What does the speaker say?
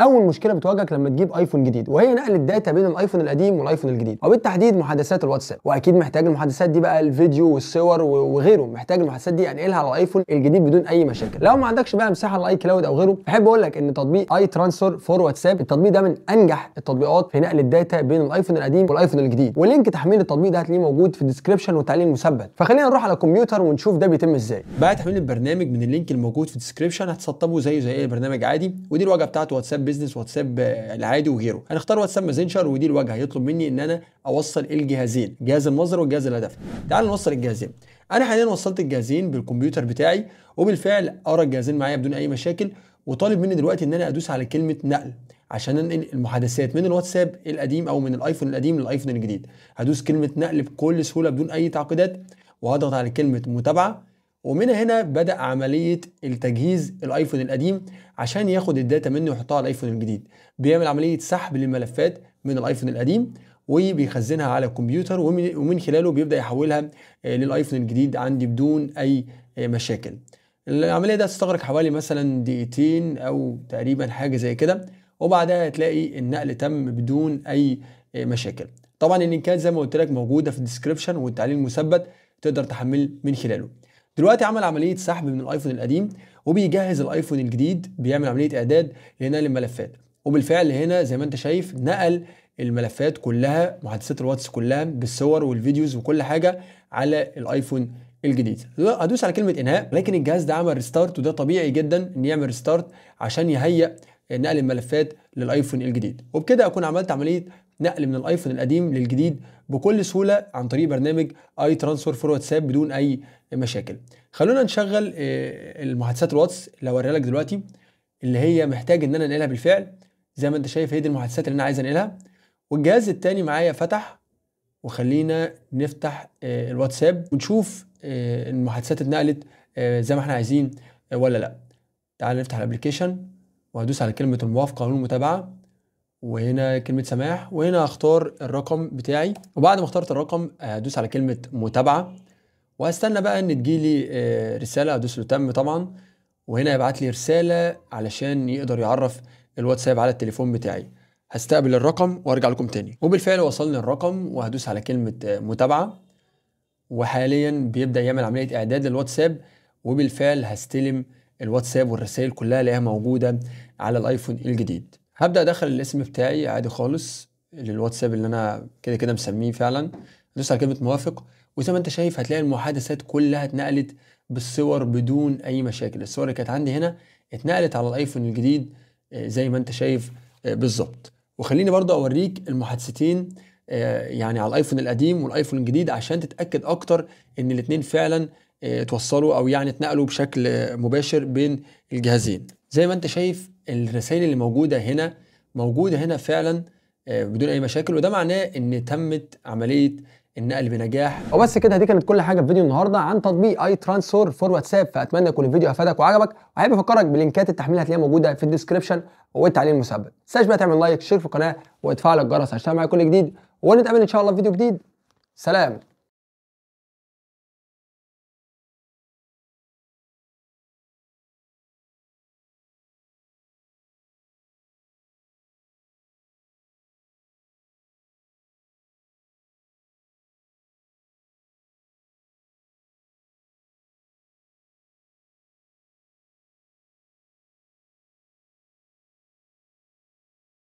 اول مشكله بتواجهك لما تجيب ايفون جديد وهي نقل الداتا بين الايفون القديم والايفون الجديد وبالتحديد محادثات الواتساب واكيد محتاج المحادثات دي بقى الفيديو والصور وغيره محتاج المحادثات دي يعني انقلها إيه على الايفون الجديد بدون اي مشاكل لو ما عندكش بقى مساحه على الاي كلاود او غيره احب اقول لك ان تطبيق اي ترانسفور فور واتساب التطبيق ده من انجح التطبيقات في نقل الداتا بين الايفون القديم والايفون الجديد ولينك تحميل التطبيق ده هتلاقيه موجود في الديسكربشن وتعليق مثبت فخلينا نروح على الكمبيوتر ونشوف ده بيتم ازاي بعد تحميل البرنامج من اللينك الموجود في الديسكربشن هتسطبه زيه زي اي برنامج عادي ودي الواجهه بتاعته واتساب بيزنس واتساب العادي وغيره هنختار واتساب ماسنجر ودي الواجهه يطلب مني ان انا اوصل الجهازين جهاز المصدر والجهاز الهدف تعال نوصل الجهازين انا حاليا وصلت الجهازين بالكمبيوتر بتاعي وبالفعل ارى الجهازين معايا بدون اي مشاكل وطالب مني دلوقتي ان انا ادوس على كلمه نقل عشان انقل المحادثات من الواتساب القديم او من الايفون القديم للايفون الجديد هدوس كلمه نقل بكل سهوله بدون اي تعقيدات وهضغط على كلمه متابعه ومن هنا بدأ عملية التجهيز الايفون القديم عشان ياخد الداتا منه ويحطها على الايفون الجديد بيعمل عملية سحب للملفات من الايفون القديم وبيخزنها على الكمبيوتر ومن خلاله بيبدأ يحولها آه، للايفون الجديد عندي بدون اي آه، مشاكل العملية دي هتستغرق حوالي مثلا دقيقتين او تقريبا حاجة زي كده وبعدها هتلاقي النقل تم بدون اي آه، مشاكل طبعا اللينكات زي ما قلت لك موجودة في الديسكربشن والتعليق المثبت تقدر تحمل من خلاله دلوقتي عمل عمليه سحب من الايفون القديم وبيجهز الايفون الجديد بيعمل عمليه اعداد لنقل الملفات وبالفعل هنا زي ما انت شايف نقل الملفات كلها محادثات الواتس كلها بالصور والفيديوز وكل حاجه على الايفون الجديد هدوس على كلمه انهاء لكن الجهاز ده عمل ريستارت وده طبيعي جدا ان يعمل ريستارت عشان يهيئ نقل الملفات للايفون الجديد وبكده اكون عملت عمليه نقل من الايفون القديم للجديد بكل سهوله عن طريق برنامج اي ترانسفور فور واتساب بدون اي مشاكل خلونا نشغل آه، المحادثات الواتس اللي هوريها لك دلوقتي اللي هي محتاج ان انا انقلها بالفعل زي ما انت شايف هي دي المحادثات اللي انا عايز انقلها والجهاز الثاني معايا فتح وخلينا نفتح آه، الواتساب ونشوف آه، المحادثات اتنقلت زي ما احنا عايزين ولا لا تعال نفتح الابلكيشن وهدوس على كلمه الموافقه والمتابعه وهنا كلمه سماح وهنا هختار الرقم بتاعي وبعد ما اخترت الرقم هدوس على كلمه متابعه وهستنى بقى ان تجيلي آه، رساله هدوس له تم طبعا وهنا يبعت لي رساله علشان يقدر يعرف الواتساب على التليفون بتاعي هستقبل الرقم وارجع لكم تاني وبالفعل وصلني الرقم وهدوس على كلمه آه، متابعه وحاليا بيبدا يعمل عمليه اعداد للواتساب وبالفعل هستلم الواتساب والرسائل كلها هي موجوده على الايفون الجديد هبدا ادخل الاسم بتاعي عادي خالص للواتساب اللي انا كده كده مسميه فعلا ادوس على كلمه موافق وزي ما انت شايف هتلاقي المحادثات كلها اتنقلت بالصور بدون اي مشاكل الصور اللي كانت عندي هنا اتنقلت على الايفون الجديد آه، زي ما انت شايف آه، بالظبط وخليني برضه اوريك المحادثتين آه، يعني على الايفون القديم والايفون الجديد عشان تتاكد اكتر ان الاثنين فعلا توصلوا او يعني اتنقلوا بشكل مباشر بين الجهازين زي ما انت شايف الرسائل اللي موجوده هنا موجوده هنا فعلا آه، بدون اي مشاكل وده معناه ان تمت عمليه النقل بنجاح وبس كده دي كانت كل حاجه في فيديو النهارده عن تطبيق اي ترانسفور فور واتساب فاتمنى يكون الفيديو افادك وعجبك وحابب افكرك بلينكات التحميل هتلاقيها موجوده في الديسكربشن والتعليق المثبت ما بقى تعمل لايك شير في القناه وتفعل الجرس عشان معايا كل جديد ونتقابل ان شاء الله في فيديو جديد سلام